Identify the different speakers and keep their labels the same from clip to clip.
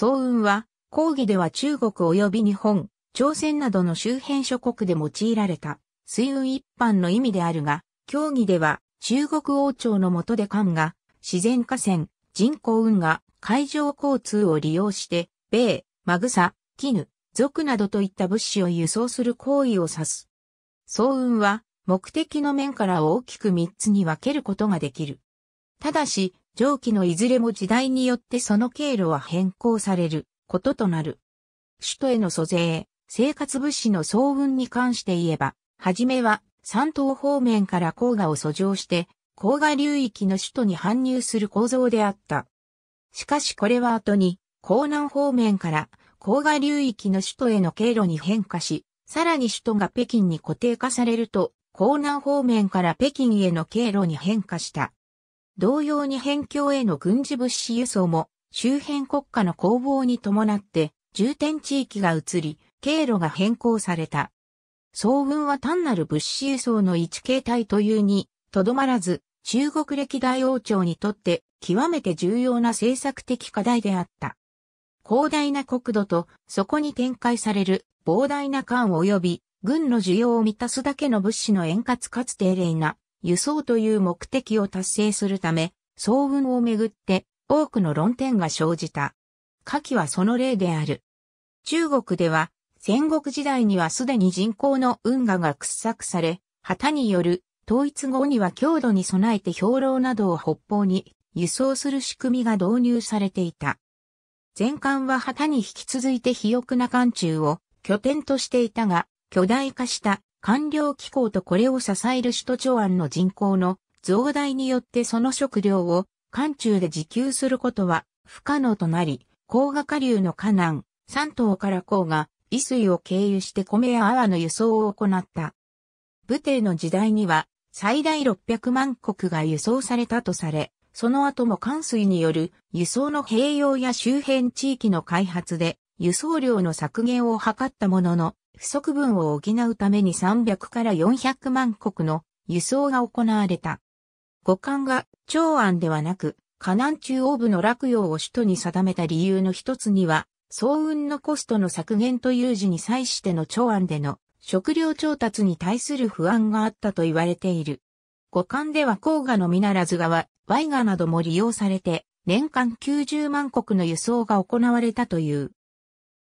Speaker 1: 早運は、講義では中国及び日本、朝鮮などの周辺諸国で用いられた、水運一般の意味であるが、協議では、中国王朝の下で漢が、自然河川、人口運河、海上交通を利用して、米、マグサ、絹、族などといった物資を輸送する行為を指す。騒運は、目的の面から大きく3つに分けることができる。ただし、上記のいずれも時代によってその経路は変更されることとなる。首都への租税、生活物資の総運に関して言えば、はじめは山東方面から黄河を遡上して、黄河流域の首都に搬入する構造であった。しかしこれは後に、江南方面から黄河流域の首都への経路に変化し、さらに首都が北京に固定化されると、江南方面から北京への経路に変化した。同様に辺境への軍事物資輸送も周辺国家の攻防に伴って重点地域が移り、経路が変更された。総運は単なる物資輸送の一形態というに、とどまらず、中国歴代王朝にとって極めて重要な政策的課題であった。広大な国土と、そこに展開される膨大な艦及び、軍の需要を満たすだけの物資の円滑かつ丁寧な輸送という目的を達成するため、騒運をめぐって多くの論点が生じた。下記はその例である。中国では戦国時代にはすでに人口の運河が掘削され、旗による統一後には強度に備えて兵糧などを北方に輸送する仕組みが導入されていた。前艦は旗に引き続いて肥沃な艦中を拠点としていたが、巨大化した官僚機構とこれを支える首都長安の人口の増大によってその食料を関中で自給することは不可能となり、黄河下流の河南、山東から黄が、伊水を経由して米や泡の輸送を行った。武帝の時代には最大600万国が輸送されたとされ、その後も関水による輸送の併用や周辺地域の開発で輸送量の削減を図ったものの、不足分を補うために300から400万国の輸送が行われた。五官が長安ではなく、河南中央部の洛陽を首都に定めた理由の一つには、総運のコストの削減という字に際しての長安での食料調達に対する不安があったと言われている。五官では黄河のみならず川、ワイガなども利用されて、年間90万国の輸送が行われたという。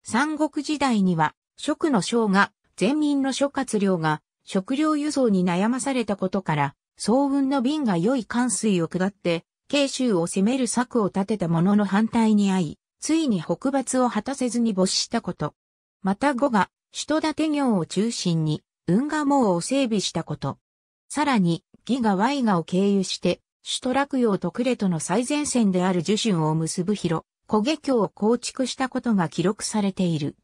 Speaker 1: 三国時代には食の将が、全民の諸葛亮が、食料輸送に悩まされたことから、総運の便が良い関水を下って、慶州を攻める策を立てた者の反対に遭い、ついに北伐を果たせずに没したこと。また五が、首都建業を中心に、運河網を整備したこと。さらに、義がイガを経由して、首都落葉と呉との最前線である樹春を結ぶ広、古下橋を構築したことが記録されている。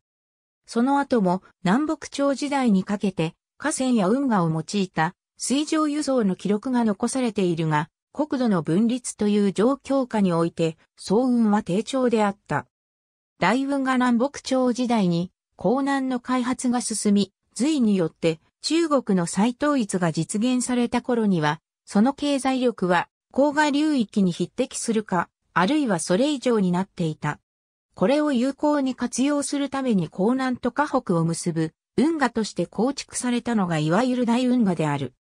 Speaker 1: その後も南北朝時代にかけて河川や運河を用いた水上輸送の記録が残されているが、国土の分立という状況下において、総運は低調であった。大運が南北朝時代に、江南の開発が進み、隋によって中国の再統一が実現された頃には、その経済力は、黄河流域に匹敵するか、あるいはそれ以上になっていた。これを有効に活用するために江南と河北を結ぶ運河として構築されたのがいわゆる大運河である。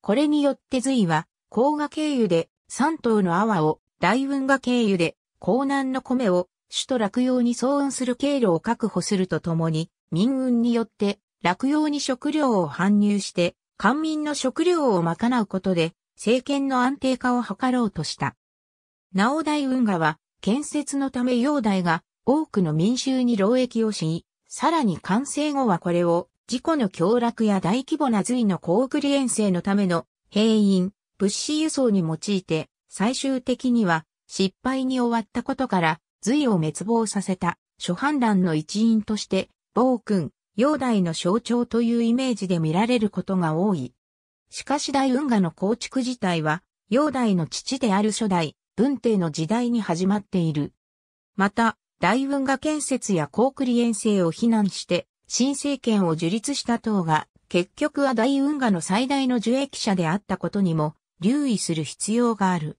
Speaker 1: これによって隋は、黄河経由で三島の阿波を、大運河経由で江南の米を首都落葉に騒運する経路を確保するとともに、民運によって落葉に食料を搬入して、官民の食料を賄うことで、政権の安定化を図ろうとした。なお大運河は、建設のため容体が多くの民衆に労役をし、さらに完成後はこれを自己の凶楽や大規模な隋の高送り遠征のための兵員、物資輸送に用いて、最終的には失敗に終わったことから隋を滅亡させた諸反乱の一員として、暴君、容体の象徴というイメージで見られることが多い。しかし大運河の構築自体は、容体の父である初代、文帝の時代に始まっている。また、大運河建設や高クリエン制を非難して、新政権を樹立した党が、結局は大運河の最大の受益者であったことにも、留意する必要がある。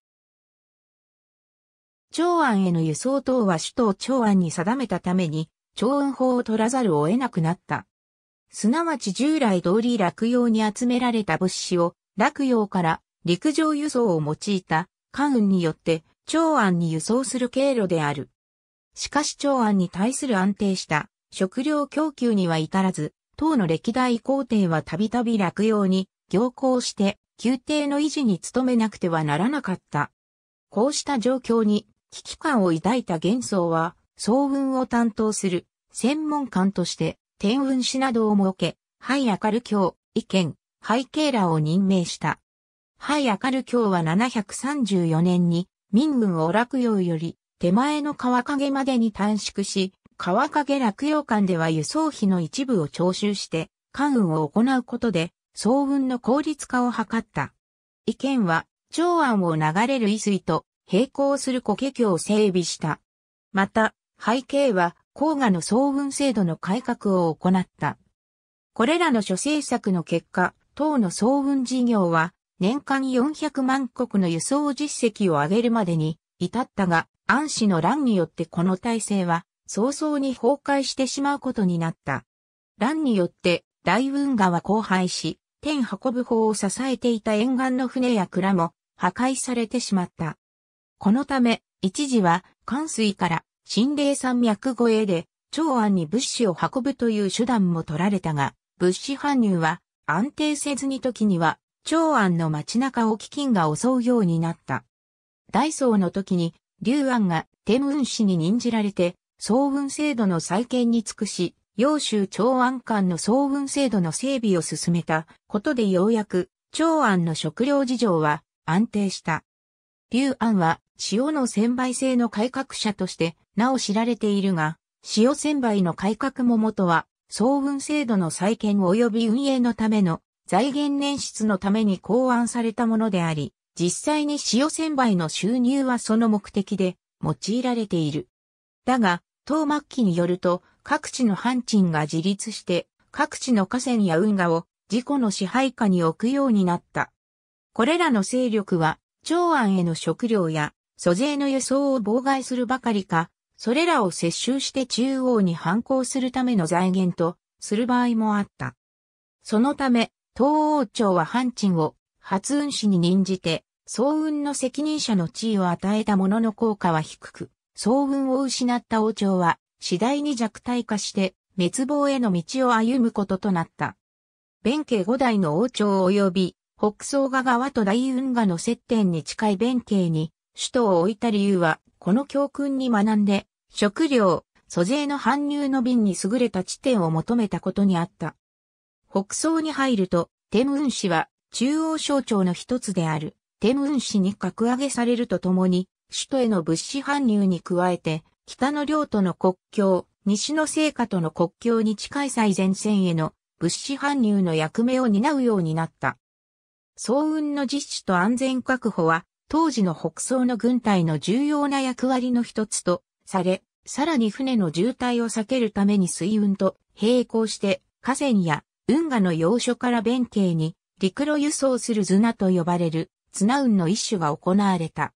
Speaker 1: 長安への輸送等は首都長安に定めたために、長運法を取らざるを得なくなった。すなわち従来通り落葉に集められた物資を、落葉から陸上輸送を用いた関運によって長安に輸送する経路である。しかし長安に対する安定した食料供給には至らず、唐の歴代皇帝はたびたび落葉に行行して宮廷の維持に努めなくてはならなかった。こうした状況に危機感を抱いた元宗は、総運を担当する専門官として天運師などを設け、廃明る教、意見、背景らを任命した。い、明る日は734年に、民軍を落葉より、手前の川影までに短縮し、川影落葉間では輸送費の一部を徴収して、関運を行うことで、総運の効率化を図った。意見は、長安を流れる伊水と並行する古家橋を整備した。また、背景は、黄河の総運制度の改革を行った。これらの諸政策の結果、党の総運事業は、年間400万国の輸送実績を上げるまでに至ったが、安氏の乱によってこの体制は早々に崩壊してしまうことになった。乱によって大運河は荒廃し、天運ぶ法を支えていた沿岸の船や蔵も破壊されてしまった。このため、一時は関水から新霊山脈越えで長安に物資を運ぶという手段も取られたが、物資搬入は安定せずに時には長安の街中を飢饉が襲うようになった。大宋の時に、劉安が天運氏に任じられて、総運制度の再建に尽くし、揚州長安間の総運制度の整備を進めたことでようやく、長安の食料事情は安定した。劉安は塩の専売制の改革者としてなお知られているが、塩専売の改革も元は、総運制度の再建及び運営のための財源捻出のために考案されたものであり、実際に塩千倍の収入はその目的で用いられている。だが、当末期によると、各地の藩賃が自立して、各地の河川や運河を自己の支配下に置くようになった。これらの勢力は、長安への食料や租税の輸送を妨害するばかりか、それらを接収して中央に反抗するための財源とする場合もあった。そのため、東王朝は藩鎮を発運使に任じて、総運の責任者の地位を与えたものの効果は低く、総運を失った王朝は次第に弱体化して滅亡への道を歩むこととなった。弁慶五代の王朝及び北総河川と大運河の接点に近い弁慶に首都を置いた理由は、この教訓に学んで、食料、租税の搬入の便に優れた地点を求めたことにあった。北総に入ると、天雲市は中央省庁の一つである天雲市に格上げされるとともに、首都への物資搬入に加えて、北の領との国境、西の聖火との国境に近い最前線への物資搬入の役目を担うようになった。総運の実施と安全確保は、当時の北総の軍隊の重要な役割の一つとされ、さらに船の渋滞を避けるために水運と並行して河川や運河の要所から弁慶に陸路輸送する綱と呼ばれる綱運の一種が行われた。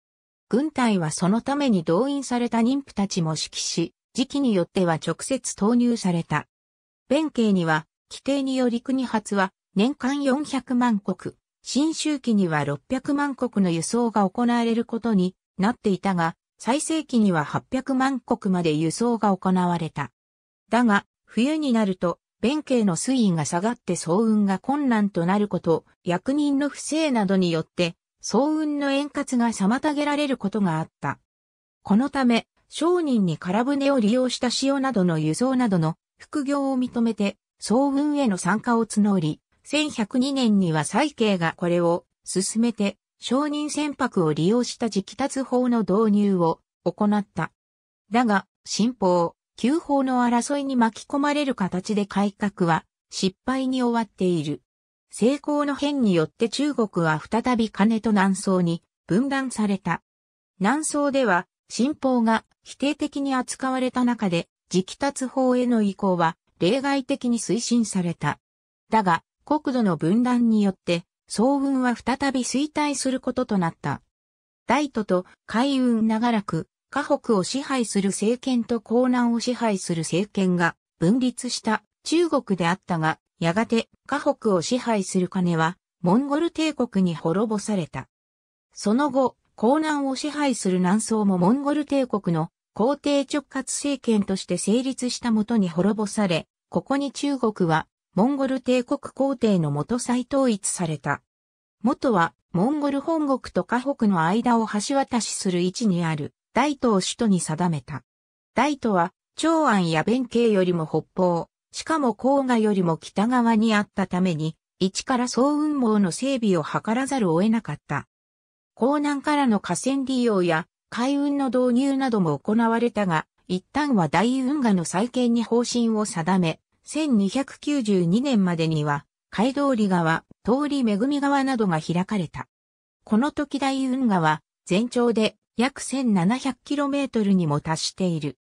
Speaker 1: 軍隊はそのために動員された妊婦たちも指揮し、時期によっては直接投入された。弁慶には、規定により国発は年間400万国、新周期には600万国の輸送が行われることになっていたが、最盛期には800万国まで輸送が行われた。だが、冬になると弁慶の水位が下がって騒運が困難となること、役人の不正などによって、騒運の円滑が妨げられることがあった。このため、商人に空船を利用した塩などの輸送などの副業を認めて、騒運への参加を募り、1102年には再慶がこれを進めて、商人船舶を利用した直達法の導入を行った。だが、新法、旧法の争いに巻き込まれる形で改革は失敗に終わっている。成功の変によって中国は再び金と南宋に分断された。南宋では新法が否定的に扱われた中で直達法への移行は例外的に推進された。だが国土の分断によって宋運は再び衰退することとなった。大都と海運長らく河北を支配する政権と江南を支配する政権が分立した中国であったが、やがて河北を支配する金はモンゴル帝国に滅ぼされた。その後、江南を支配する南宋もモンゴル帝国の皇帝直轄政権として成立したもとに滅ぼされ、ここに中国はモンゴル帝国皇帝の元再統一された。元はモンゴル本国と河北の間を橋渡しする位置にある大都を首都に定めた。大都は、長安や弁慶よりも北方、しかも黄河よりも北側にあったために、一から総運網の整備を図らざるを得なかった。江南からの河川利用や海運の導入なども行われたが、一旦は大運河の再建に方針を定め、1292年までには、海通り川、通り恵み川などが開かれた。この時大運河は、全長で約 1700km にも達している。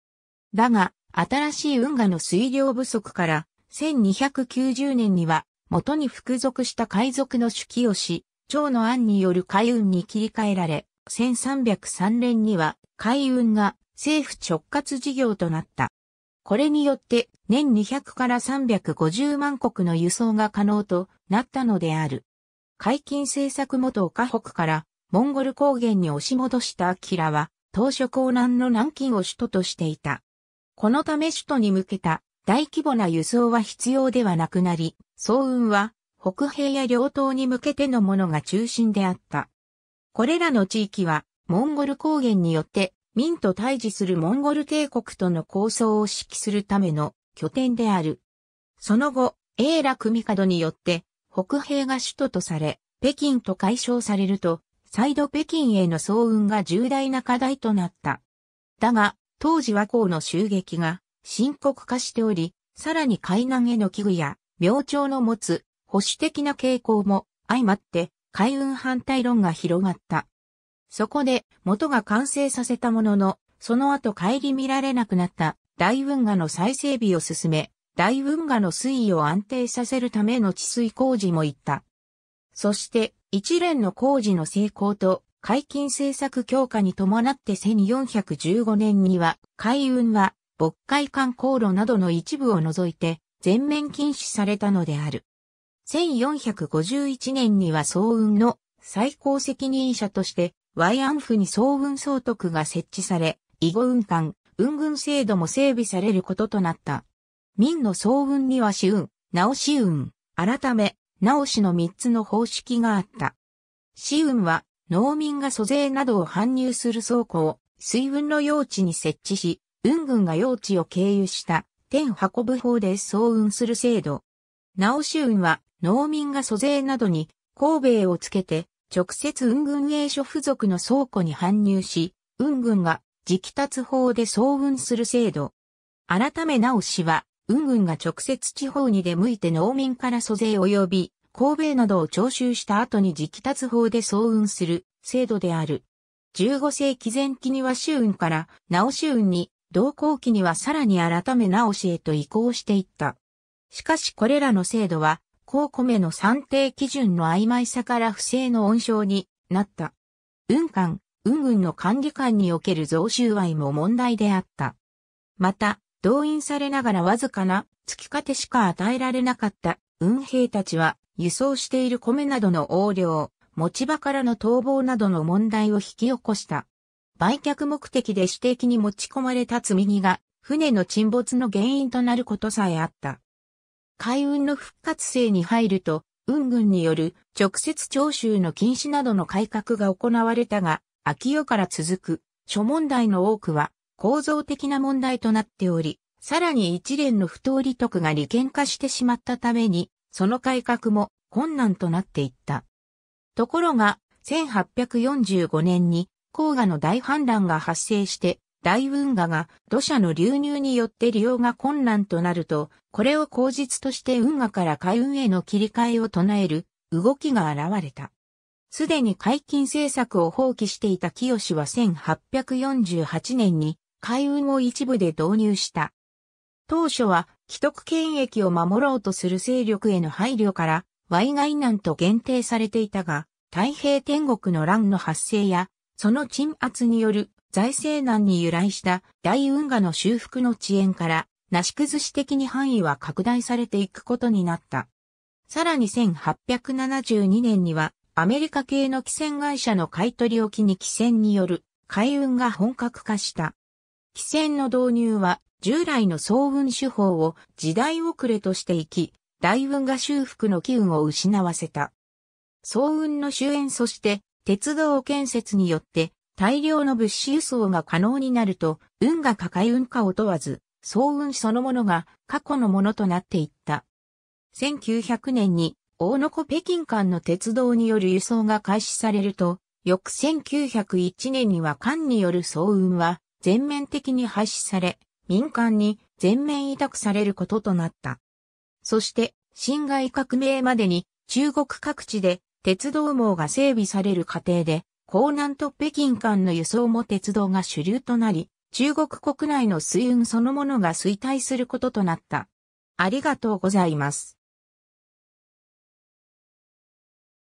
Speaker 1: だが、新しい運河の水量不足から、1290年には、元に服属した海賊の手記をし、長の案による海運に切り替えられ、1303年には海運が政府直轄事業となった。これによって年200から350万国の輸送が可能となったのである。海禁政策元岡北からモンゴル高原に押し戻したアキラは、当初江南の南京を首都としていた。このため首都に向けた大規模な輸送は必要ではなくなり、総運は北平や両島に向けてのものが中心であった。これらの地域はモンゴル高原によって民と対峙するモンゴル帝国との構想を指揮するための拠点である。その後、永楽帝によって北平が首都とされ、北京と解消されると、再度北京への騒運が重大な課題となった。だが、当時は光の襲撃が深刻化しており、さらに海南への危惧や、明朝の持つ保守的な傾向も相まって海運反対論が広がった。そこで元が完成させたものの、その後帰り見られなくなった大運河の再整備を進め、大運河の水位を安定させるための治水工事も行った。そして一連の工事の成功と解禁政策強化に伴って1415年には海運は渤海間航路などの一部を除いて全面禁止されたのである。1451年には総運の最高責任者としてワイアンフに総運総督が設置され、囲碁運管、運軍制度も整備されることとなった。民の総運には死運、直し運、改め、直しの3つの方式があった。市運は農民が租税などを搬入する倉庫を水運の用地に設置し、運軍が用地を経由した天運ぶ法で送運する制度。直し運は農民が租税などに神戸をつけて直接運軍営所付属の倉庫に搬入し、運軍が直達法で送運する制度。改め直しは運軍が直接地方に出向いて農民から租税及び、公米などを徴収した後に直達法で総運する制度である。15世紀前期には州運から直州運に、同行期にはさらに改め直しへと移行していった。しかしこれらの制度は、高米の算定基準の曖昧さから不正の温床になった。運官、運軍の管理官における増収愛も問題であった。また、動員されながらわずかな月手しか与えられなかった運兵たちは輸送している米などの横領、持ち場からの逃亡などの問題を引き起こした。売却目的で私的に持ち込まれた積み荷が船の沈没の原因となることさえあった。海運の復活性に入ると、運軍による直接徴収の禁止などの改革が行われたが、秋夜から続く諸問題の多くは構造的な問題となっており、さらに一連の不当利得が利権化してしまったために、その改革も困難となっていった。ところが、1845年に黄河の大氾濫が発生して、大運河が土砂の流入によって利用が困難となると、これを口実として運河から海運への切り替えを唱える動きが現れた。すでに解禁政策を放棄していた清は1848年に海運を一部で導入した。当初は既得権益を守ろうとする勢力への配慮から、湾外難と限定されていたが、太平天国の乱の発生や、その鎮圧による財政難に由来した大運河の修復の遅延から、なし崩し的に範囲は拡大されていくことになった。さらに1872年には、アメリカ系の汽船会社の買取きに汽船による海運が本格化した。汽船の導入は従来の騒運手法を時代遅れとしていき、大運が修復の機運を失わせた。騒運の終焉そして鉄道建設によって大量の物資輸送が可能になると、運が抱え運かを問わず、騒運そのものが過去のものとなっていった。1900年に大野古北京間の鉄道による輸送が開始されると、翌1901年には間による騒運は全面的に廃止され、民間に全面委託されることとなった。そして、辛亥革命までに中国各地で鉄道網が整備される過程で、江南と北京間の輸送も鉄道が主流となり、中国国内の水運そのものが衰退することとなった。ありがとうございます。